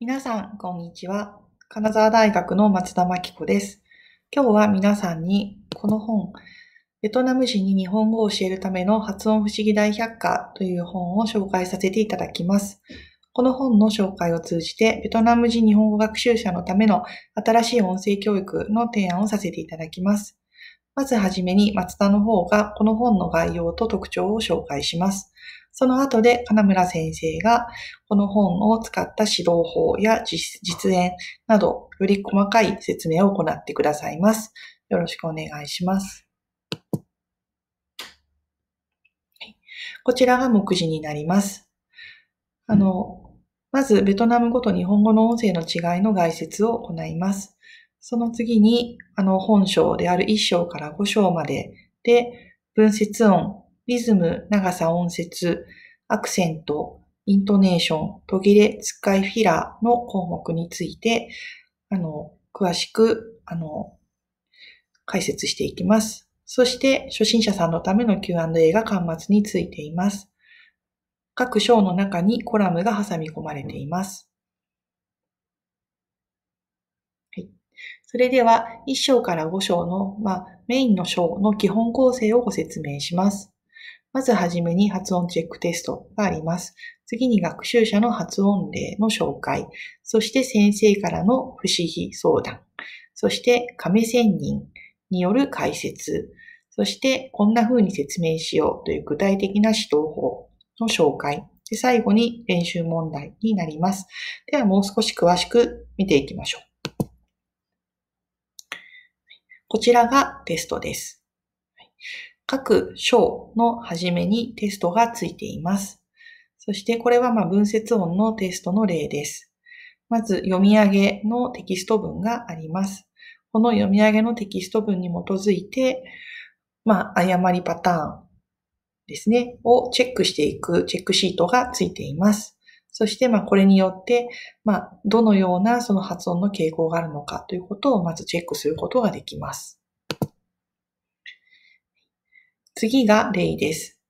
皆さん、こんにちは。金沢大学の松田真紀子です。今日は皆さんに、この本、ベトナム人に日本語を教えるための発音不思議大百科という本を紹介させていただきます。この本の紹介を通じて、ベトナム人日本語学習者のための新しい音声教育の提案をさせていただきます。まずはじめに松田の方がこの本の概要と特徴を紹介します。その後で金村先生がこの本を使った指導法や実演などより細かい説明を行ってくださいます。よろしくお願いします。こちらが目次になります。あの、まずベトナム語と日本語の音声の違いの概説を行います。その次に、あの本章である1章から5章までで、文節音、リズム、長さ、音節、アクセント、イントネーション、途切れ、つっかい、フィラーの項目について、あの、詳しく、あの、解説していきます。そして、初心者さんのための Q&A が端末についています。各章の中にコラムが挟み込まれています。それでは1章から5章の、まあ、メインの章の基本構成をご説明します。まずはじめに発音チェックテストがあります。次に学習者の発音例の紹介。そして先生からの不思議相談。そして亀仙人による解説。そしてこんな風に説明しようという具体的な指導法の紹介。で最後に練習問題になります。ではもう少し詳しく見ていきましょう。こちらがテストです。各章の初めにテストがついています。そしてこれはま文節音のテストの例です。まず読み上げのテキスト文があります。この読み上げのテキスト文に基づいて、まあ、誤りパターンですね、をチェックしていくチェックシートがついています。そして、まあ、これによって、まあ、どのようなその発音の傾向があるのかということをまずチェックすることができます。次が例です。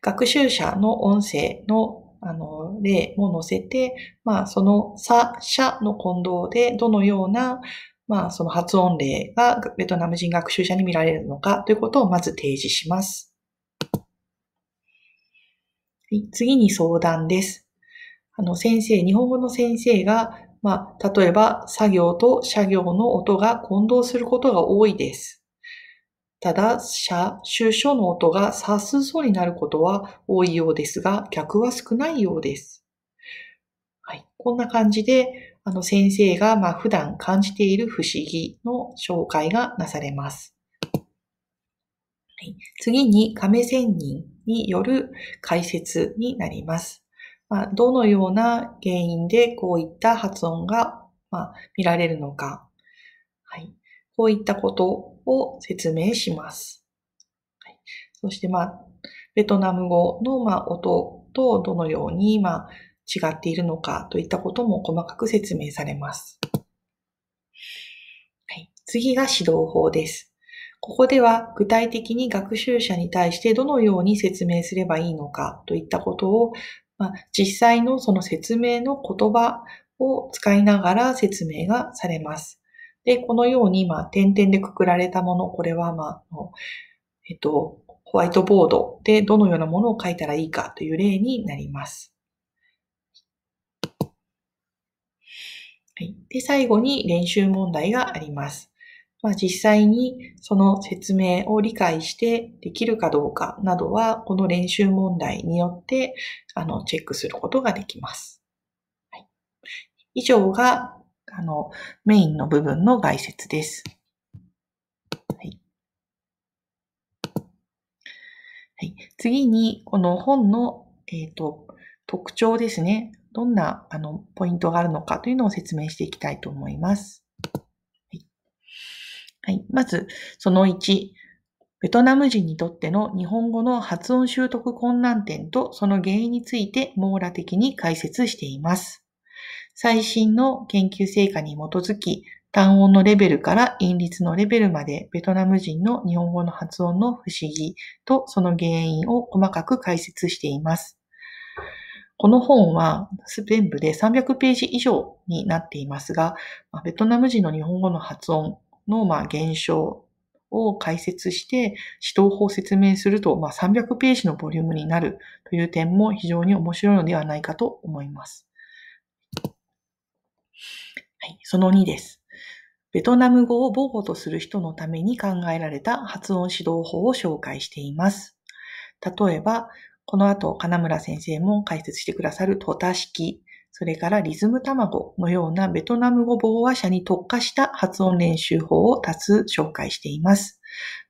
学習者の音声のあの例も載せて、まあ、そのさ、しゃの混同でどのような、まあ、その発音例がベトナム人学習者に見られるのかということをまず提示します。次に相談です。あの先生、日本語の先生が、まあ、例えば作業と社業の音が混同することが多いです。ただ、社、就書の音が殺そうになることは多いようですが、逆は少ないようです。はい。こんな感じで、あの先生がまあ普段感じている不思議の紹介がなされます。はい、次に亀仙人による解説になります。まあ、どのような原因でこういった発音が、ま見られるのか、はい、こういったことを説明します。はい、そして、まあ、ベトナム語の、ま音とどのように、ま違っているのかといったことも細かく説明されます。はい、次が指導法です。ここでは具体的に学習者に対してどのように説明すればいいのかといったことをまあ、実際のその説明の言葉を使いながら説明がされます。で、このように、まあ、点々でくくられたもの、これは、まあ、えっと、ホワイトボードでどのようなものを書いたらいいかという例になります。はい、で最後に練習問題があります。まあ、実際にその説明を理解してできるかどうかなどは、この練習問題によって、あの、チェックすることができます。はい、以上が、あの、メインの部分の概説です。はいはい、次に、この本の、えっ、ー、と、特徴ですね。どんな、あの、ポイントがあるのかというのを説明していきたいと思います。い。まず、その1、ベトナム人にとっての日本語の発音習得困難点とその原因について網羅的に解説しています。最新の研究成果に基づき、単音のレベルから韻律のレベルまでベトナム人の日本語の発音の不思議とその原因を細かく解説しています。この本は全部で300ページ以上になっていますが、ベトナム人の日本語の発音、の、まあ、現象を解説して、指導法を説明すると、まあ、300ページのボリュームになるという点も非常に面白いのではないかと思います。はい、その2です。ベトナム語を母語とする人のために考えられた発音指導法を紹介しています。例えば、この後、金村先生も解説してくださるトタ式それからリズム卵のようなベトナム語母語話者に特化した発音練習法を多数紹介しています。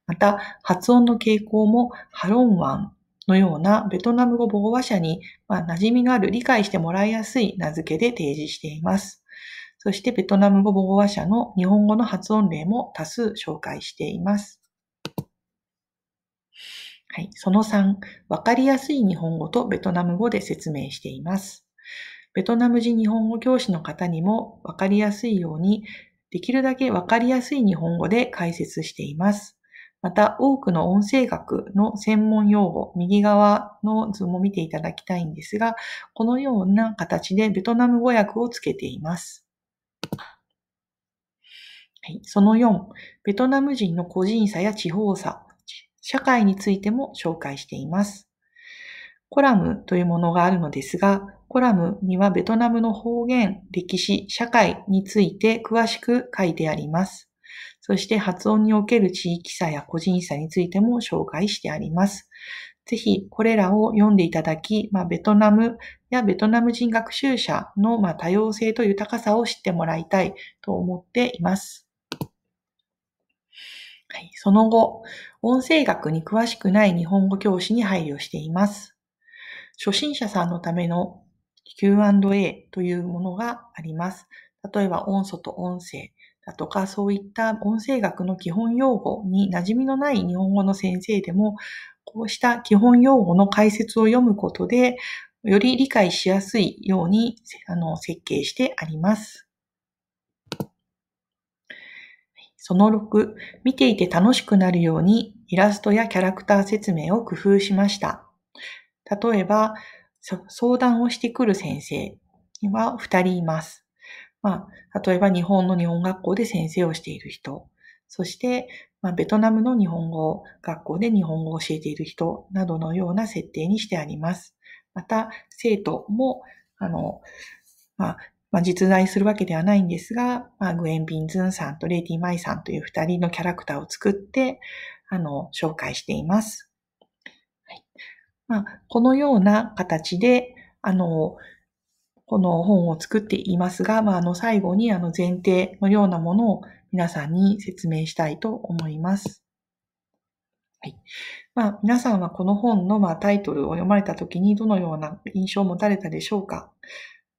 また、発音の傾向もハロンワンのようなベトナム語母語話者に、まあ、馴染みのある理解してもらいやすい名付けで提示しています。そしてベトナム語母語話者の日本語の発音例も多数紹介しています。はい。その3、わかりやすい日本語とベトナム語で説明しています。ベトナム人日本語教師の方にもわかりやすいように、できるだけわかりやすい日本語で解説しています。また多くの音声学の専門用語、右側の図も見ていただきたいんですが、このような形でベトナム語訳をつけています。はい、その4、ベトナム人の個人差や地方差、社会についても紹介しています。コラムというものがあるのですが、コラムにはベトナムの方言、歴史、社会について詳しく書いてあります。そして発音における地域差や個人差についても紹介してあります。ぜひこれらを読んでいただき、まあ、ベトナムやベトナム人学習者の、まあ、多様性と豊かさを知ってもらいたいと思っています。はい、その後、音声学に詳しくない日本語教師に配慮しています。初心者さんのための Q&A というものがあります。例えば音素と音声だとか、そういった音声学の基本用語に馴染みのない日本語の先生でも、こうした基本用語の解説を読むことで、より理解しやすいようにあの設計してあります。その6、見ていて楽しくなるようにイラストやキャラクター説明を工夫しました。例えば、相談をしてくる先生には2人います。まあ、例えば日本の日本学校で先生をしている人、そして、まあ、ベトナムの日本語学校で日本語を教えている人などのような設定にしてあります。また、生徒も、あの、まあ、まあ、実在するわけではないんですが、まあ、グエン・ビンズンさんとレイティ・マイさんという二人のキャラクターを作って、あの、紹介しています。まあ、このような形で、あの、この本を作っていますが、まあ、あの、最後にあの前提のようなものを皆さんに説明したいと思います。はい。まあ、皆さんはこの本の、まタイトルを読まれた時にどのような印象を持たれたでしょうか、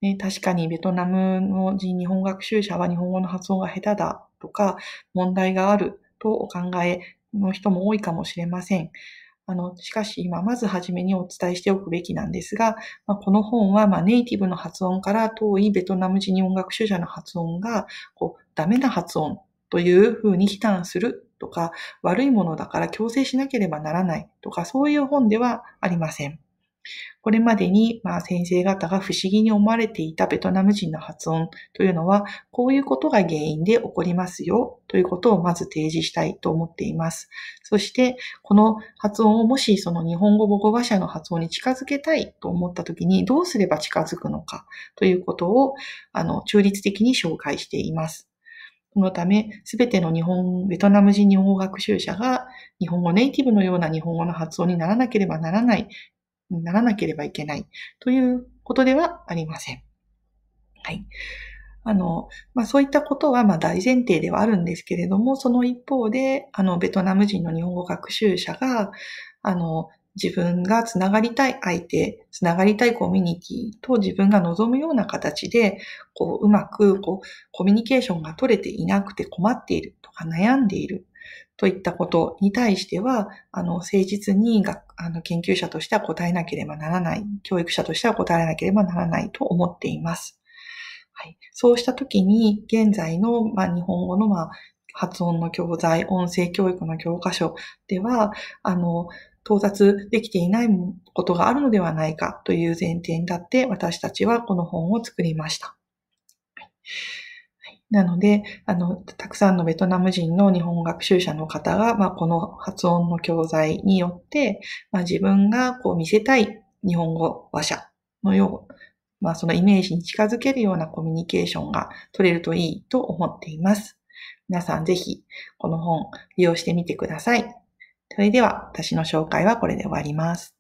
ね、確かにベトナムの人日本学習者は日本語の発音が下手だとか、問題があるとお考えの人も多いかもしれません。あの、しかし今、まずはじめにお伝えしておくべきなんですが、まあ、この本は、まあ、ネイティブの発音から遠いベトナム人音楽主者の発音が、こう、ダメな発音というふうに悲嘆するとか、悪いものだから強制しなければならないとか、そういう本ではありません。これまでに、まあ、先生方が不思議に思われていたベトナム人の発音というのは、こういうことが原因で起こりますよということをまず提示したいと思っています。そして、この発音をもしその日本語母語話者の発音に近づけたいと思った時に、どうすれば近づくのかということを、あの、中立的に紹介しています。このため、すべての日本、ベトナム人日本語学習者が日本語ネイティブのような日本語の発音にならなければならないならなければいけないということではありません。はい。あの、まあ、そういったことは、ま、大前提ではあるんですけれども、その一方で、あの、ベトナム人の日本語学習者が、あの、自分がつながりたい相手、つながりたいコミュニティと自分が望むような形で、こう、うまく、こう、コミュニケーションが取れていなくて困っているとか悩んでいるといったことに対しては、あの、誠実にがあの研究者としては答えなければならない、教育者としては答えなければならないと思っています。はい、そうしたときに、現在の、まあ、日本語の、まあ、発音の教材、音声教育の教科書では、あの、到達できていないことがあるのではないかという前提に立って私たちはこの本を作りました。なので、あの、たくさんのベトナム人の日本学習者の方が、まあ、この発音の教材によって、まあ、自分がこう見せたい日本語話者のよう、まあ、そのイメージに近づけるようなコミュニケーションが取れるといいと思っています。皆さんぜひ、この本利用してみてください。それでは、私の紹介はこれで終わります。